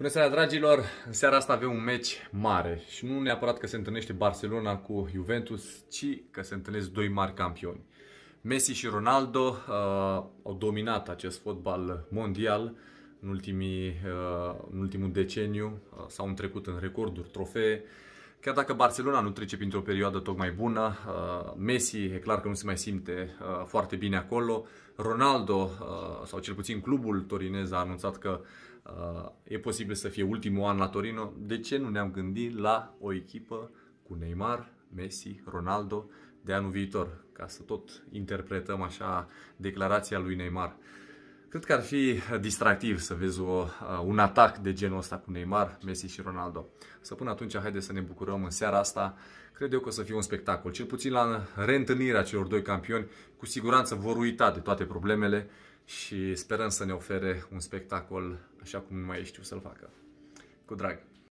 Bună seara, dragilor! În seara asta avem un meci mare și nu neapărat că se întâlnește Barcelona cu Juventus, ci că se întâlnesc doi mari campioni. Messi și Ronaldo uh, au dominat acest fotbal mondial în, ultimii, uh, în ultimul deceniu, uh, s-au întrecut în recorduri, trofee, uh, Chiar dacă Barcelona nu trece printr-o perioadă tocmai bună, uh, Messi e clar că nu se mai simte uh, foarte bine acolo, Ronaldo, uh, sau cel puțin clubul torinez, a anunțat că e posibil să fie ultimul an la Torino, de ce nu ne-am gândit la o echipă cu Neymar, Messi, Ronaldo de anul viitor, ca să tot interpretăm așa declarația lui Neymar. Cred că ar fi distractiv să vezi o, uh, un atac de genul ăsta cu Neymar, Messi și Ronaldo. Să până atunci, haideți să ne bucurăm în seara asta. Cred eu că o să fie un spectacol. Cel puțin la reîntâlnirea celor doi campioni, cu siguranță vor uita de toate problemele și sperăm să ne ofere un spectacol așa cum nu mai știu să-l facă. Cu drag!